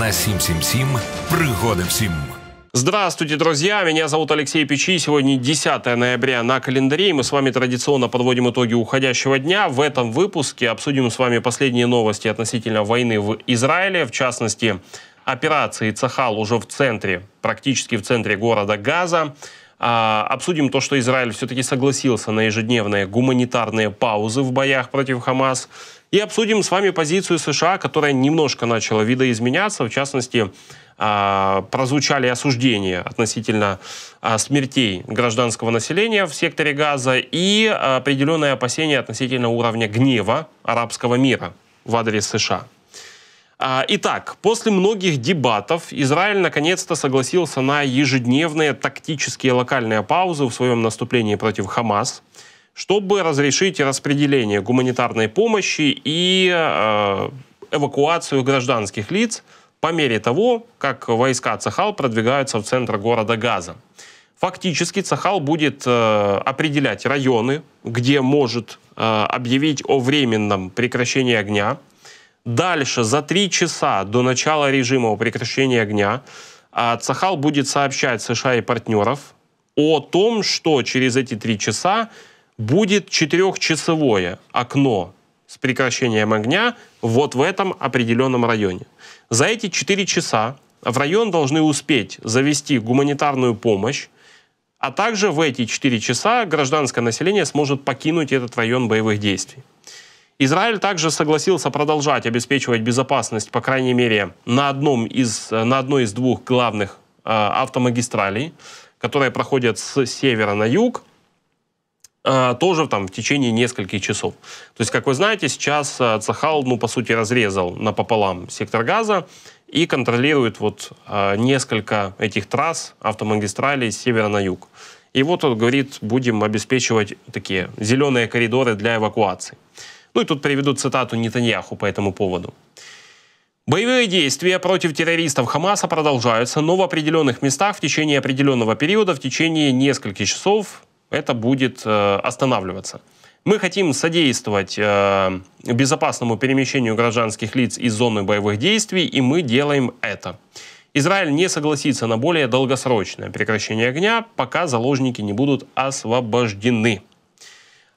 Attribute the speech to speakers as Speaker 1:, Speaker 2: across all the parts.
Speaker 1: на 777 «Пригоды всім». Здравствуйте, друзья! Меня зовут Алексей Печи. Сегодня 10 ноября на календаре, мы с вами традиционно подводим итоги уходящего дня. В этом выпуске обсудим с вами последние новости относительно войны в Израиле, в частности, операции «Цахал» уже в центре, практически в центре города Газа. А, обсудим то, что Израиль все-таки согласился на ежедневные гуманитарные паузы в боях против Хамас и обсудим с вами позицию США, которая немножко начала видоизменяться. В частности, а, прозвучали осуждения относительно а, смертей гражданского населения в секторе Газа и определенные опасения относительно уровня гнева арабского мира в адрес США. А, итак, после многих дебатов Израиль наконец-то согласился на ежедневные тактические локальные паузы в своем наступлении против Хамас – чтобы разрешить распределение гуманитарной помощи и э, эвакуацию гражданских лиц по мере того, как войска Цахал продвигаются в центр города Газа. Фактически Цахал будет э, определять районы, где может э, объявить о временном прекращении огня. Дальше, за три часа до начала режима прекращения огня, э, Цахал будет сообщать США и партнеров о том, что через эти три часа будет четырехчасовое окно с прекращением огня вот в этом определенном районе. За эти четыре часа в район должны успеть завести гуманитарную помощь, а также в эти четыре часа гражданское население сможет покинуть этот район боевых действий. Израиль также согласился продолжать обеспечивать безопасность, по крайней мере, на, одном из, на одной из двух главных э, автомагистралей, которые проходят с севера на юг – Э, тоже там в течение нескольких часов. То есть, как вы знаете, сейчас э, Цахал, ну, по сути, разрезал напополам сектор газа и контролирует вот э, несколько этих трасс автомагистралей с севера на юг. И вот он говорит, будем обеспечивать такие зеленые коридоры для эвакуации. Ну и тут приведу цитату Нетаньяху по этому поводу. Боевые действия против террористов Хамаса продолжаются, но в определенных местах в течение определенного периода, в течение нескольких часов это будет э, останавливаться. Мы хотим содействовать э, безопасному перемещению гражданских лиц из зоны боевых действий, и мы делаем это. Израиль не согласится на более долгосрочное прекращение огня, пока заложники не будут освобождены.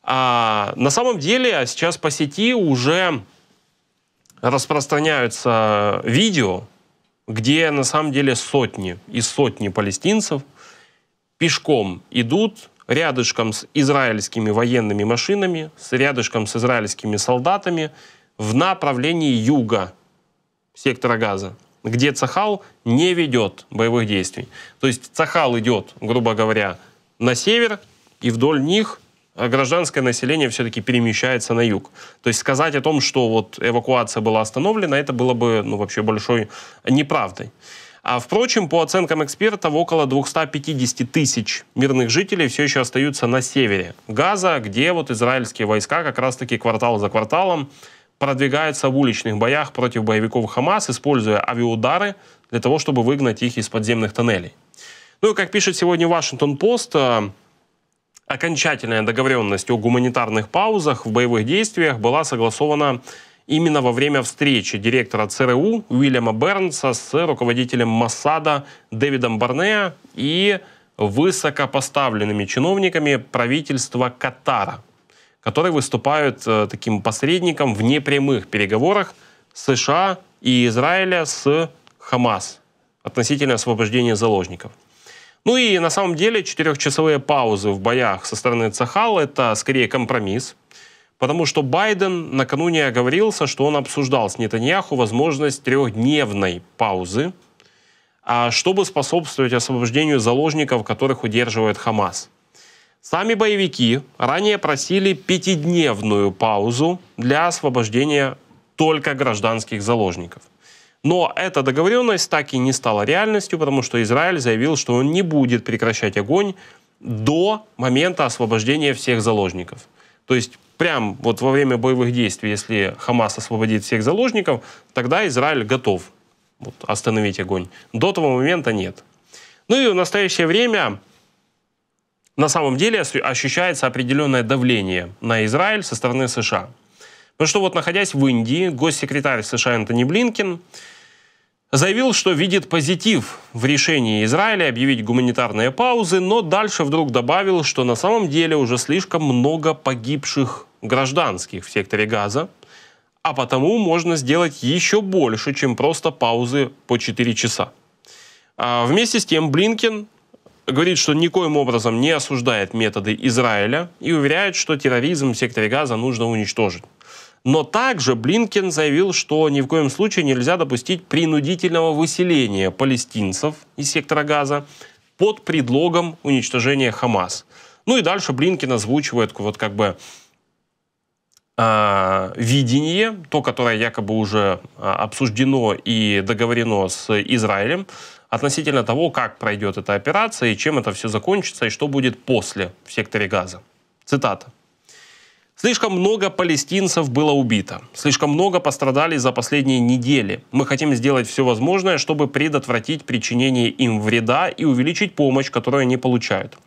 Speaker 1: А на самом деле а сейчас по сети уже распространяются видео, где на самом деле сотни и сотни палестинцев пешком идут рядышком с израильскими военными машинами, с рядышком с израильскими солдатами в направлении юга сектора Газа, где Цахал не ведет боевых действий. То есть Цахал идет, грубо говоря, на север, и вдоль них гражданское население все-таки перемещается на юг. То есть сказать о том, что вот эвакуация была остановлена, это было бы ну, вообще большой неправдой. А впрочем, по оценкам экспертов, около 250 тысяч мирных жителей все еще остаются на севере Газа, где вот израильские войска как раз-таки квартал за кварталом продвигаются в уличных боях против боевиков Хамас, используя авиаудары для того, чтобы выгнать их из подземных тоннелей. Ну и как пишет сегодня Вашингтон-Пост, э, окончательная договоренность о гуманитарных паузах в боевых действиях была согласована именно во время встречи директора ЦРУ Уильяма Бернса с руководителем Моссада Дэвидом Барнея и высокопоставленными чиновниками правительства Катара, которые выступают э, таким посредником в непрямых переговорах США и Израиля с Хамас относительно освобождения заложников. Ну и на самом деле четырехчасовые паузы в боях со стороны Цахал это скорее компромисс, Потому что Байден накануне оговорился, что он обсуждал с Нетаньяху возможность трехдневной паузы, а, чтобы способствовать освобождению заложников, которых удерживает Хамас. Сами боевики ранее просили пятидневную паузу для освобождения только гражданских заложников. Но эта договоренность так и не стала реальностью, потому что Израиль заявил, что он не будет прекращать огонь до момента освобождения всех заложников. То есть прям вот во время боевых действий, если Хамас освободит всех заложников, тогда Израиль готов вот, остановить огонь. До того момента нет. Ну и в настоящее время на самом деле ощущается определенное давление на Израиль со стороны США. Потому что вот находясь в Индии, госсекретарь США Энтони Блинкин заявил, что видит позитив в решении Израиля объявить гуманитарные паузы, но дальше вдруг добавил, что на самом деле уже слишком много погибших гражданских в секторе Газа, а потому можно сделать еще больше, чем просто паузы по 4 часа. А вместе с тем Блинкен говорит, что никоим образом не осуждает методы Израиля и уверяет, что терроризм в секторе Газа нужно уничтожить. Но также Блинкен заявил, что ни в коем случае нельзя допустить принудительного выселения палестинцев из сектора Газа под предлогом уничтожения Хамас. Ну и дальше Блинкен озвучивает вот как бы э, видение, то, которое якобы уже а, обсуждено и договорено с Израилем, относительно того, как пройдет эта операция и чем это все закончится и что будет после в секторе Газа. Цитата. Слишком много палестинцев было убито. Слишком много пострадали за последние недели. Мы хотим сделать все возможное, чтобы предотвратить причинение им вреда и увеличить помощь, которую они получают.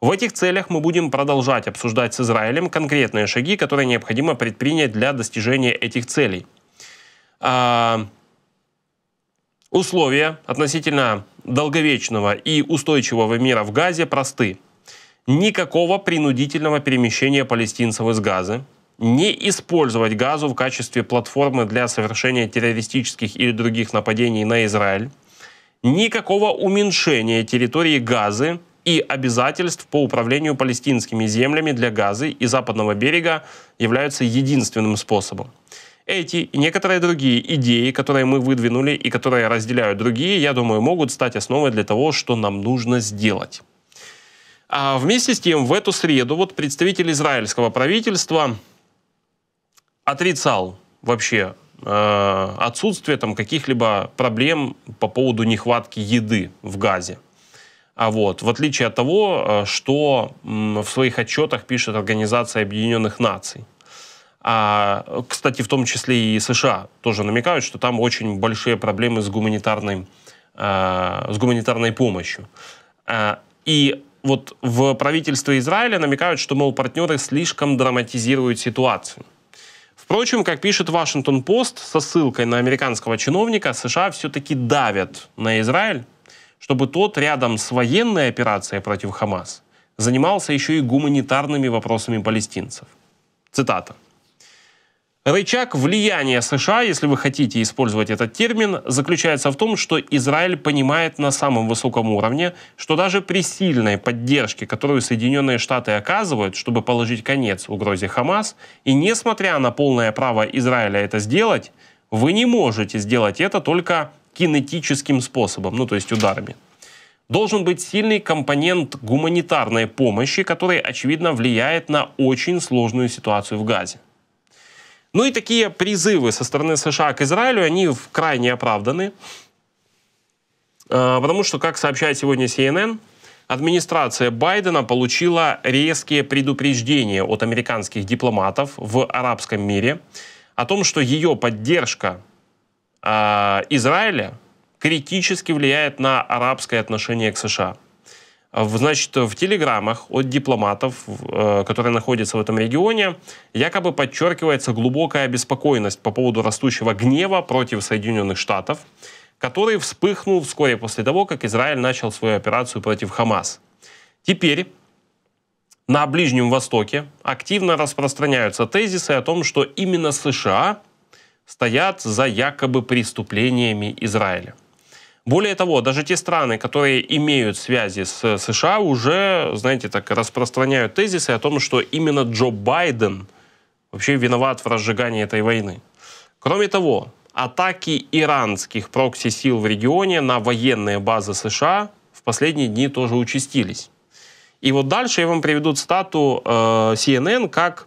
Speaker 1: В этих целях мы будем продолжать обсуждать с Израилем конкретные шаги, которые необходимо предпринять для достижения этих целей. А... Условия относительно долговечного и устойчивого мира в Газе просты никакого принудительного перемещения палестинцев из Газы, не использовать Газу в качестве платформы для совершения террористических или других нападений на Израиль, никакого уменьшения территории Газы и обязательств по управлению палестинскими землями для Газы и Западного берега являются единственным способом. Эти и некоторые другие идеи, которые мы выдвинули и которые разделяют другие, я думаю, могут стать основой для того, что нам нужно сделать. А вместе с тем, в эту среду вот представитель израильского правительства отрицал вообще э, отсутствие там каких-либо проблем по поводу нехватки еды в Газе. А вот, в отличие от того, э, что в своих отчетах пишет Организация Объединенных Наций. А, кстати, в том числе и США тоже намекают, что там очень большие проблемы с гуманитарной, э, с гуманитарной помощью. Э, и вот в правительстве Израиля намекают, что, мол, партнеры слишком драматизируют ситуацию. Впрочем, как пишет Вашингтон Пост, со ссылкой на американского чиновника, США все-таки давят на Израиль, чтобы тот рядом с военной операцией против Хамас занимался еще и гуманитарными вопросами палестинцев. Цитата. Рычаг влияния США, если вы хотите использовать этот термин, заключается в том, что Израиль понимает на самом высоком уровне, что даже при сильной поддержке, которую Соединенные Штаты оказывают, чтобы положить конец угрозе Хамас, и несмотря на полное право Израиля это сделать, вы не можете сделать это только кинетическим способом, ну то есть ударами. Должен быть сильный компонент гуманитарной помощи, который, очевидно, влияет на очень сложную ситуацию в Газе. Ну и такие призывы со стороны США к Израилю, они крайне оправданы. Потому что, как сообщает сегодня CNN, администрация Байдена получила резкие предупреждения от американских дипломатов в арабском мире о том, что ее поддержка э, Израиля критически влияет на арабское отношение к США. А, значит, в телеграммах от дипломатов, э, которые находятся в этом регионе, якобы подчеркивается глубокая обеспокоенность по поводу растущего гнева против Соединенных Штатов, который вспыхнул вскоре после того, как Израиль начал свою операцию против Хамас. Теперь на Ближнем Востоке активно распространяются тезисы о том, что именно США стоят за якобы преступлениями Израиля. Более того, даже те страны, которые имеют связи с э, США, уже, знаете, так распространяют тезисы о том, что именно Джо Байден вообще виноват в разжигании этой войны. Кроме того, атаки иранских прокси-сил в регионе на военные базы США в последние дни тоже участились. И вот дальше я вам приведу стату э, CNN, как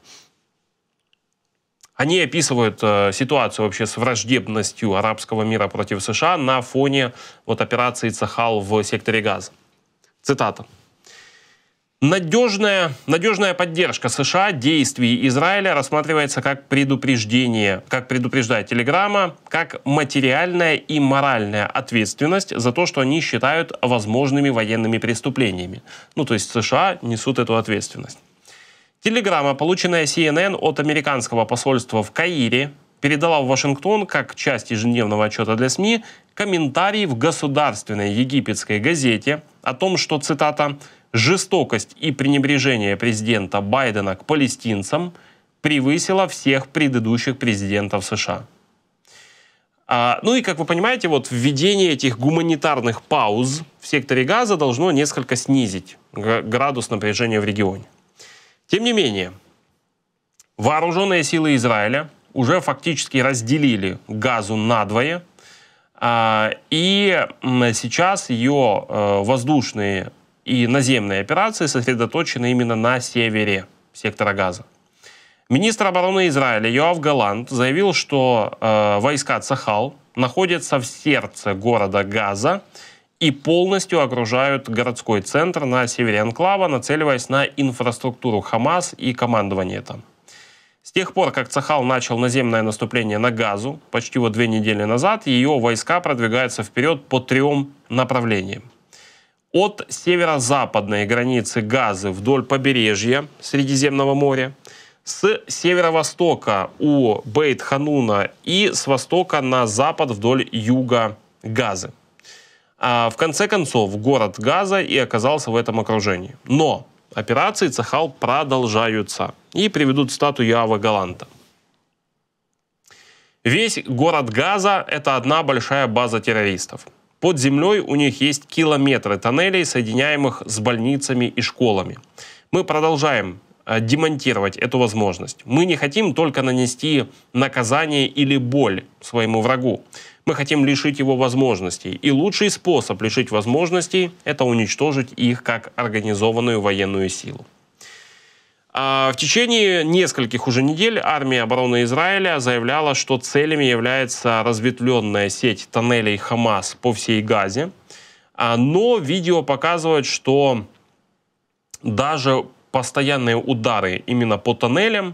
Speaker 1: они описывают э, ситуацию вообще с враждебностью арабского мира против США на фоне вот операции «Цахал» в секторе газа. Цитата. Надежная, надежная поддержка США действий Израиля рассматривается как предупреждение, как предупреждает телеграмма, как материальная и моральная ответственность за то, что они считают возможными военными преступлениями. Ну, то есть США несут эту ответственность. Телеграмма, полученная CNN от американского посольства в Каире, передала в Вашингтон, как часть ежедневного отчета для СМИ, комментарий в государственной египетской газете о том, что, цитата, «жестокость и пренебрежение президента Байдена к палестинцам превысила всех предыдущих президентов США». А, ну и, как вы понимаете, вот введение этих гуманитарных пауз в секторе газа должно несколько снизить градус напряжения в регионе. Тем не менее, вооруженные силы Израиля уже фактически разделили газу надвое, а, и сейчас ее э, воздушные и наземные операции сосредоточены именно на севере сектора газа. Министр обороны Израиля Йоав Галант заявил, что э, войска Цахал находятся в сердце города Газа и полностью огружают городской центр на севере Анклава, нацеливаясь на инфраструктуру Хамас и командование там. С тех пор, как Цахал начал наземное наступление на Газу, почти вот две недели назад, ее войска продвигаются вперед по трем направлениям. От северо-западной границы Газы вдоль побережья Средиземного моря, с северо-востока у Бейт-Хануна и с востока на запад вдоль юга Газы. А в конце концов, город Газа и оказался в этом окружении. Но операции Цахал продолжаются. И приведут статую Ява Галанта. Весь город Газа – это одна большая база террористов. Под землей у них есть километры тоннелей, соединяемых с больницами и школами. Мы продолжаем а, демонтировать эту возможность. Мы не хотим только нанести наказание или боль своему врагу. Мы хотим лишить его возможностей. И лучший способ лишить возможностей – это уничтожить их как организованную военную силу. А, в течение нескольких уже недель армия обороны Израиля заявляла, что целями является разветвленная сеть тоннелей Хамас по всей Газе. А, но видео показывает, что даже постоянные удары именно по тоннелям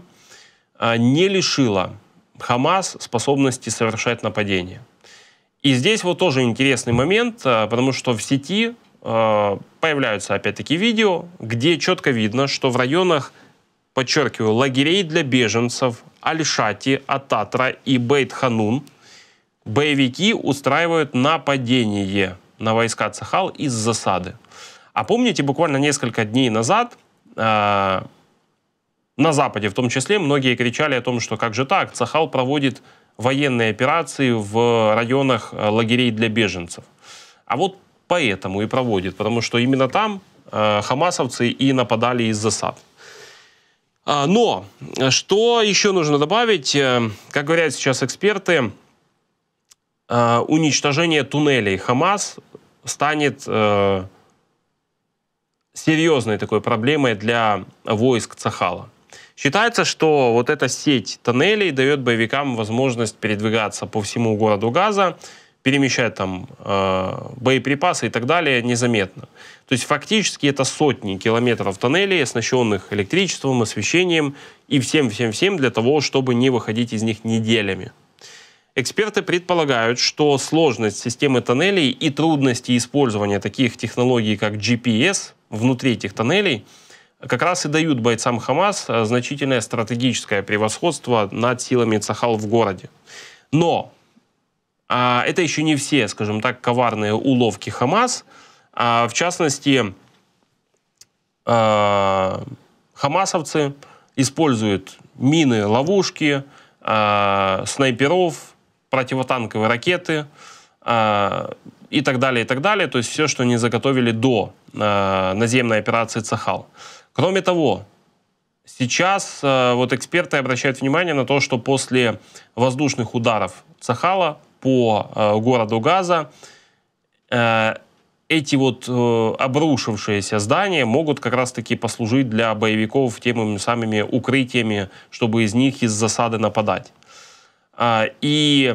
Speaker 1: а, не лишило Хамас способности совершать нападения. И здесь вот тоже интересный момент, а, потому что в сети а, появляются опять-таки видео, где четко видно, что в районах, подчеркиваю, лагерей для беженцев Альшати, Ататра и Бейт-Ханун боевики устраивают нападение на войска Цахал из засады. А помните, буквально несколько дней назад а, на Западе в том числе многие кричали о том, что как же так, Цахал проводит военные операции в районах э, лагерей для беженцев. А вот поэтому и проводит, потому что именно там э, хамасовцы и нападали из засад. А, но э, что еще нужно добавить, как говорят сейчас эксперты, уничтожение туннелей Хамас станет серьезной такой проблемой для войск Цахала. Считается, что вот эта сеть тоннелей дает боевикам возможность передвигаться по всему городу Газа, перемещать там э, боеприпасы и так далее незаметно. То есть фактически это сотни километров тоннелей, оснащенных электричеством, освещением и всем-всем-всем для того, чтобы не выходить из них неделями. Эксперты предполагают, что сложность системы тоннелей и трудности использования таких технологий, как GPS, внутри этих тоннелей – как раз и дают бойцам Хамас э, значительное стратегическое превосходство над силами Цахал в городе. Но а, это еще не все, скажем так, коварные уловки Хамас. А, в частности, а, хамасовцы используют мины, ловушки, а, снайперов, противотанковые ракеты а, и так далее, и так далее. То есть все, что они заготовили до а, наземной операции «Цахал». Кроме того, сейчас э, вот эксперты обращают внимание на то, что после воздушных ударов Цахала по э, городу Газа э, эти вот обрушившиеся здания могут как раз-таки послужить для боевиков теми самыми укрытиями, чтобы из них из засады нападать. А, и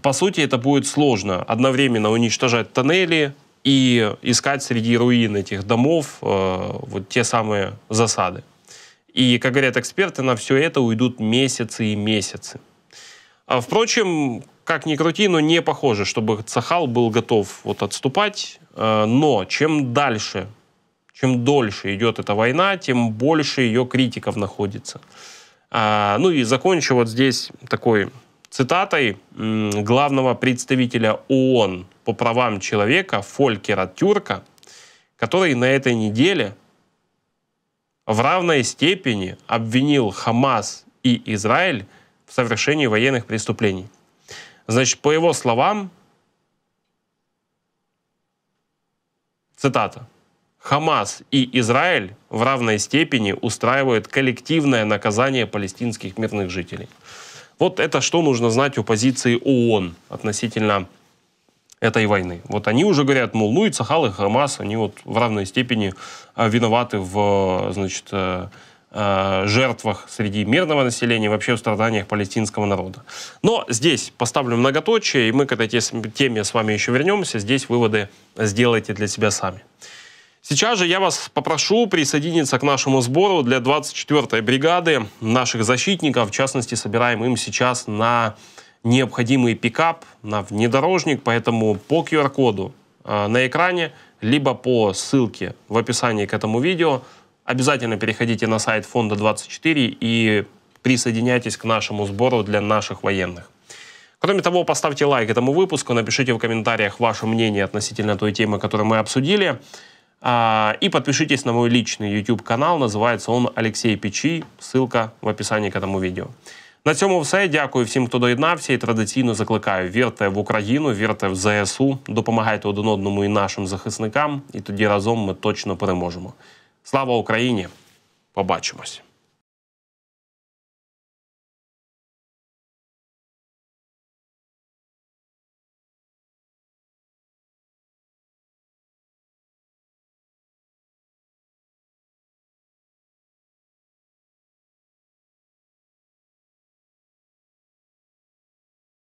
Speaker 1: по сути это будет сложно одновременно уничтожать тоннели, и искать среди руин этих домов э, вот те самые засады. И, как говорят эксперты, на все это уйдут месяцы и месяцы. А, впрочем, как ни крути, но не похоже, чтобы Цахал был готов вот отступать. Э, но чем дальше, чем дольше идет эта война, тем больше ее критиков находится. А, ну и закончу вот здесь такой цитатой главного представителя ООН по правам человека Фолькера Тюрка, который на этой неделе в равной степени обвинил Хамас и Израиль в совершении военных преступлений. Значит, по его словам, цитата, Хамас и Израиль в равной степени устраивают коллективное наказание палестинских мирных жителей. Вот это что нужно знать о позиции ООН относительно этой войны. Вот они уже говорят, мол, ну и Цахал, и Хамас, они вот в равной степени а, виноваты в, э, значит, э, э, жертвах среди мирного населения, вообще в страданиях палестинского народа. Но здесь поставлю многоточие, и мы к этой теме с вами еще вернемся. Здесь выводы сделайте для себя сами. Сейчас же я вас попрошу присоединиться к нашему сбору для 24-й бригады наших защитников. В частности, собираем им сейчас на необходимый пикап, на внедорожник, поэтому по QR-коду э, на экране, либо по ссылке в описании к этому видео. Обязательно переходите на сайт фонда 24 и присоединяйтесь к нашему сбору для наших военных. Кроме того, поставьте лайк этому выпуску, напишите в комментариях ваше мнение относительно той темы, которую мы обсудили. И подпишитесь на мой личный YouTube-канал, називається он Алексей Печі. Ссылка в описании к этому відео. На цьому все. Дякую всім, хто доєднався, і традиційно закликаю: вірте в Україну, вірте в ЗСУ, допомагайте один одному і нашим захисникам, і тоді разом ми точно переможемо. Слава Україні! Побачимось!